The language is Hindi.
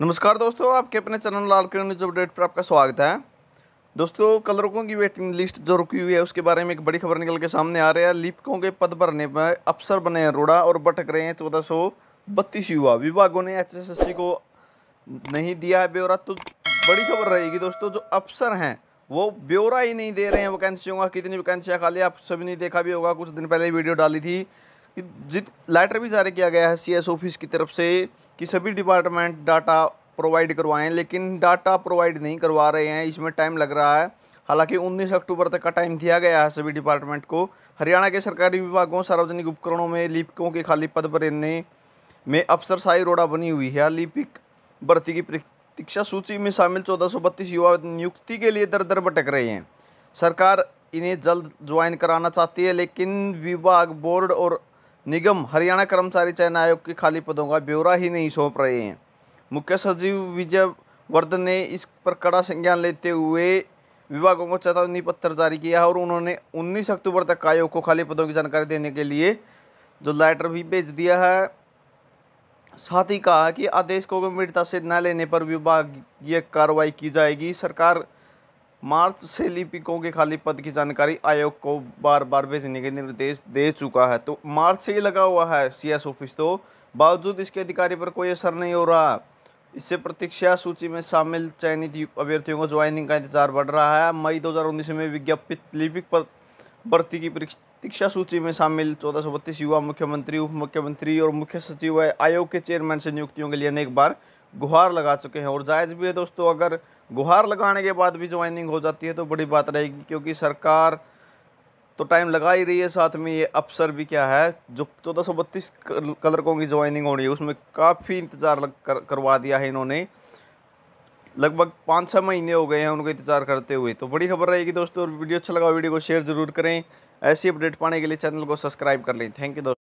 नमस्कार दोस्तों आपके अपने channel Lal Kiran news update पर आपका स्वागत है दोस्तों कलरकों की वेटिंग लिस्ट जो रुकी हुई है उसके बारे में एक बड़ी खबर निकल के सामने आ रही है लिपकों के पद भरने में अफसर बने हैं रोड़ा और भटक रहे हैं चौदह सौ बत्तीस युवा विभागों ने सी को नहीं दिया है ब्यौरा तो बड़ी खबर रहेगी दोस्तों जो अफसर हैं वो ब्यौरा ही नहीं दे रहे हैं वैकेंसियों का कितनी वैकेंसियाँ खाली आप सभी ने देखा भी होगा कुछ दिन पहले वीडियो डाली थी लेटर भी जारी किया गया है सीएस ऑफिस की तरफ से कि सभी डिपार्टमेंट डाटा प्रोवाइड करवाएं लेकिन डाटा प्रोवाइड नहीं करवा रहे हैं इसमें टाइम लग रहा है हालांकि 19 अक्टूबर तक का टाइम दिया गया है सभी डिपार्टमेंट को हरियाणा के सरकारी विभागों सार्वजनिक उपकरणों में लिपिकों के खाली पद भरने में अफसर साई रोड़ा बनी हुई है लिपिक भर्ती की प्रतीक्षा सूची में शामिल चौदह युवा नियुक्ति के लिए दर दर भटक रहे हैं सरकार इन्हें जल्द ज्वाइन कराना चाहती है लेकिन विभाग बोर्ड और निगम हरियाणा कर्मचारी चयन आयोग के खाली पदों का ब्यौरा ही नहीं सौंप रहे हैं मुख्य सचिव विजय वर्धन ने इस पर कड़ा संज्ञान लेते हुए विभागों को चेतावनी पत्र जारी किया और उन्होंने 19 अक्टूबर तक आयोग को खाली पदों की जानकारी देने के लिए जो लेटर भी भेज दिया है साथ ही कहा कि आदेश को गंभीरता से न लेने पर विभागीय कार्रवाई की जाएगी सरकार मार्च से लिपिकों के खाली पद की जानकारी आयोग को बार बार भेजने के निर्देश दे चुका है तो मार्च से ही लगा हुआ है सीएस ऑफिस तो बावजूद इसके अधिकारी पर कोई असर नहीं हो रहा इससे प्रतीक्षा सूची में शामिल चयनित अभ्यर्थियों को ज्वाइनिंग का इंतजार बढ़ रहा है मई 2019 में विज्ञापित लिपिक पद भर्ती की प्रतीक्षा सूची में शामिल चौदह युवा मुख्यमंत्री उप मुख्यमंत्री और मुख्य सचिव आयोग के चेयरमैन से नियुक्तियों के लिए अनेक बार गुहार लगा चुके हैं और जायज़ भी है दोस्तों अगर गुहार लगाने के बाद भी ज्वाइनिंग हो जाती है तो बड़ी बात रहेगी क्योंकि सरकार तो टाइम लगा ही रही है साथ में ये अफसर भी क्या है जो चौदह सौ बत्तीस कलरकों की ज्वाइनिंग हो रही है उसमें काफ़ी इंतज़ार कर, करवा दिया है इन्होंने लगभग पाँच छः महीने हो गए हैं उनको इंतजार करते हुए तो बड़ी खबर रहेगी दोस्तों और वीडियो अच्छा लगा वीडियो को शेयर जरूर करें ऐसी अपडेट पाने के लिए चैनल को सब्सक्राइब कर लें थैंक यू दोस्तों